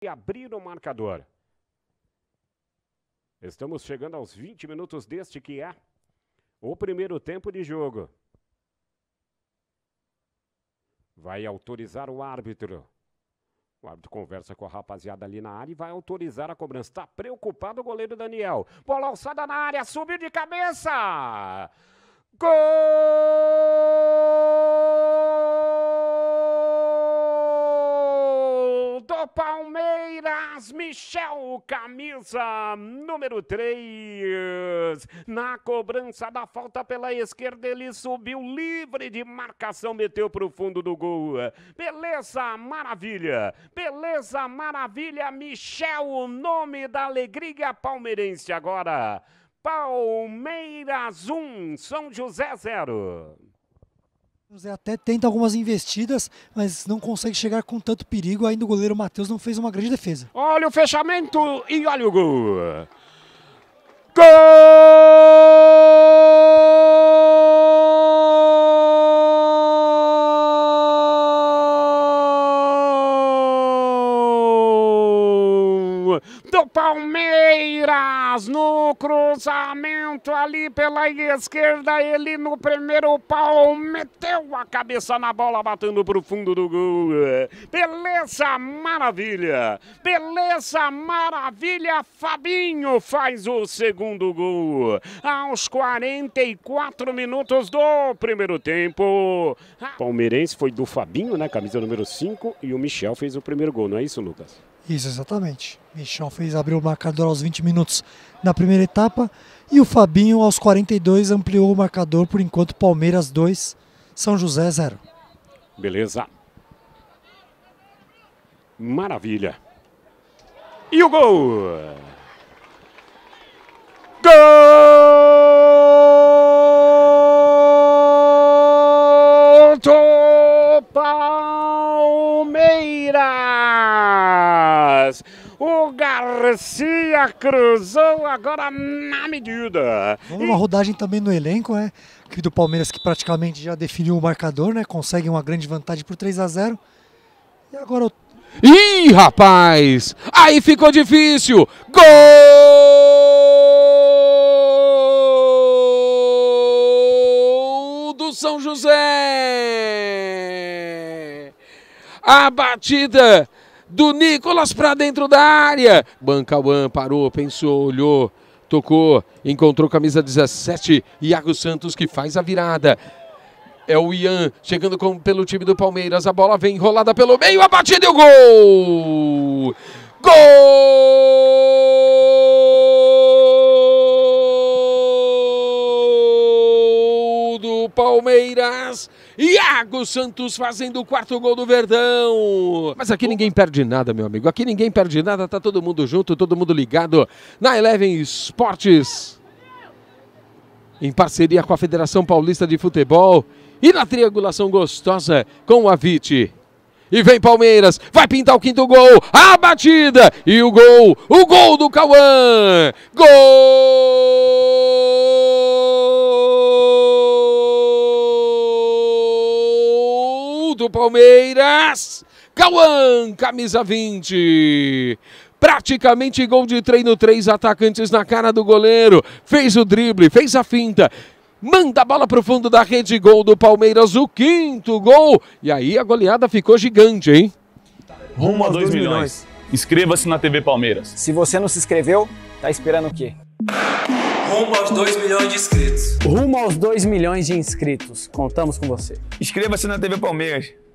e abrir o marcador. Estamos chegando aos 20 minutos deste que é o primeiro tempo de jogo. Vai autorizar o árbitro. O árbitro conversa com a rapaziada ali na área e vai autorizar a cobrança. Está preocupado o goleiro Daniel. Bola alçada na área, subiu de cabeça. Gol! Michel, camisa número 3. Na cobrança da falta pela esquerda, ele subiu livre de marcação, meteu para o fundo do gol. Beleza, maravilha. Beleza, maravilha. Michel, o nome da alegria palmeirense agora. Palmeiras 1, São José 0. José até tenta algumas investidas, mas não consegue chegar com tanto perigo. Ainda o goleiro Matheus não fez uma grande defesa. Olha o fechamento e olha o gol. Gol! do Palmeiras no cruzamento ali pela esquerda. Ele no primeiro pau meteu a cabeça na bola, batendo pro fundo do gol. Beleza, maravilha! Beleza, maravilha! Fabinho faz o segundo gol aos 44 minutos do primeiro tempo. Palmeirense foi do Fabinho, né? Camisa número 5 e o Michel fez o primeiro gol, não é isso, Lucas? Isso, exatamente. Michão fez abrir o marcador aos 20 minutos na primeira etapa e o Fabinho aos 42 ampliou o marcador por enquanto Palmeiras 2, São José 0. Beleza. Maravilha. E o gol! O Garcia cruzou agora na medida. Uma rodagem também no elenco, né? Aqui do Palmeiras que praticamente já definiu o marcador, né? Consegue uma grande vantagem por 3 a 0 E agora o Ih, rapaz! Aí ficou difícil! Gol do São José! A batida do Nicolas para dentro da área. One parou, pensou, olhou, tocou, encontrou camisa 17, Iago Santos que faz a virada. É o Ian chegando com, pelo time do Palmeiras. A bola vem enrolada pelo meio, a batida e o gol! Gol! Palmeiras. Iago Santos fazendo o quarto gol do Verdão. Mas aqui ninguém perde nada, meu amigo. Aqui ninguém perde nada. Tá todo mundo junto, todo mundo ligado na Eleven Esportes. Em parceria com a Federação Paulista de Futebol e na triangulação gostosa com a VIT. E vem Palmeiras, vai pintar o quinto gol, a batida e o gol, o gol do Cauã! Gol! do Palmeiras. Cauã, camisa 20. Praticamente gol de treino, três atacantes na cara do goleiro. Fez o drible, fez a finta. Manda a bola para o fundo da rede, gol do Palmeiras, o quinto gol. E aí a goleada ficou gigante, hein? Rumo a 2 milhões. milhões. Inscreva-se na TV Palmeiras. Se você não se inscreveu, tá esperando o quê? Rumo aos 2 milhões de inscritos. Rumo aos 2 milhões de inscritos. Contamos com você. Inscreva-se na TV Palmeiras.